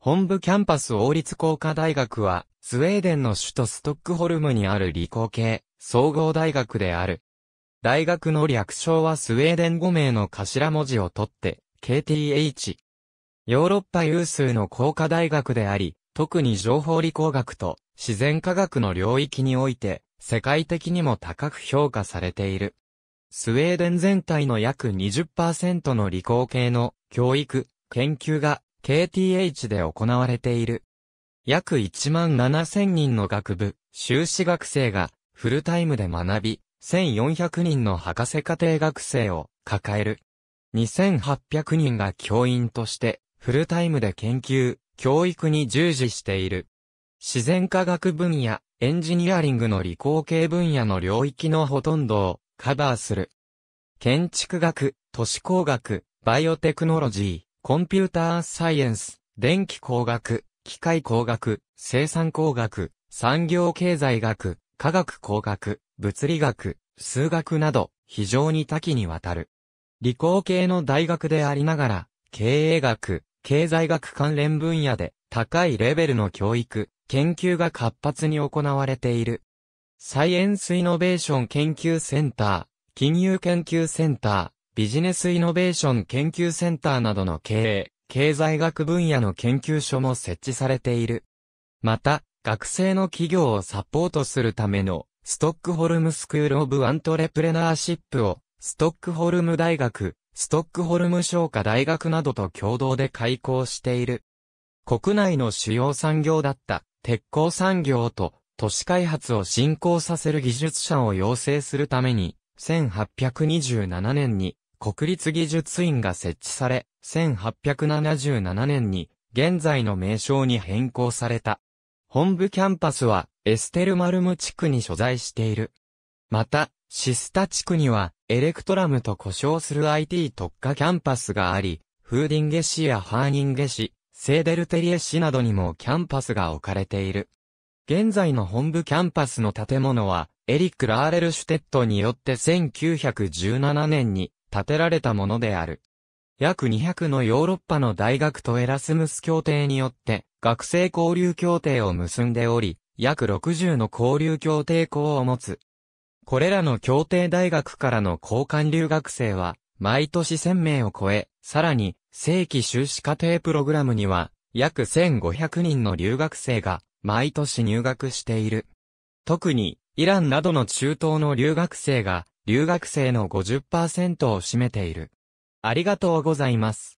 本部キャンパス王立工科大学は、スウェーデンの首都ストックホルムにある理工系、総合大学である。大学の略称はスウェーデン5名の頭文字を取って、KTH。ヨーロッパ有数の工科大学であり、特に情報理工学と自然科学の領域において、世界的にも高く評価されている。スウェーデン全体の約20%の理工系の教育、研究が KTH で行われている。約1万7000人の学部、修士学生がフルタイムで学び、1400人の博士課程学生を抱える。2800人が教員としてフルタイムで研究、教育に従事している。自然科学分野、エンジニアリングの理工系分野の領域のほとんどをカバーする。建築学、都市工学、バイオテクノロジー。コンピューターサイエンス、電気工学、機械工学、生産工学、産業経済学、科学工学、物理学、数学など、非常に多岐にわたる。理工系の大学でありながら、経営学、経済学関連分野で、高いレベルの教育、研究が活発に行われている。サイエンスイノベーション研究センター、金融研究センター、ビジネスイノベーション研究センターなどの経営、経済学分野の研究所も設置されている。また、学生の企業をサポートするための、ストックホルムスクールオブアントレプレナーシップを、ストックホルム大学、ストックホルム商科大学などと共同で開校している。国内の主要産業だった鉄鋼産業と都市開発を進行させる技術者を養成するために1827年に国立技術院が設置され、1877年に現在の名称に変更された。本部キャンパスはエステルマルム地区に所在している。また、シスタ地区にはエレクトラムと呼称する IT 特化キャンパスがあり、フーディンゲ市やハーニンゲ市、セーデルテリエ市などにもキャンパスが置かれている。現在の本部キャンパスの建物は、エリック・ラーレルシュテットによって1917年に建てられたものである。約200のヨーロッパの大学とエラスムス協定によって、学生交流協定を結んでおり、約60の交流協定校を持つ。これらの協定大学からの交換留学生は、毎年1000名を超え、さらに、正規修士課程プログラムには、約1500人の留学生が、毎年入学している。特に、イランなどの中東の留学生が、留学生の50%を占めている。ありがとうございます。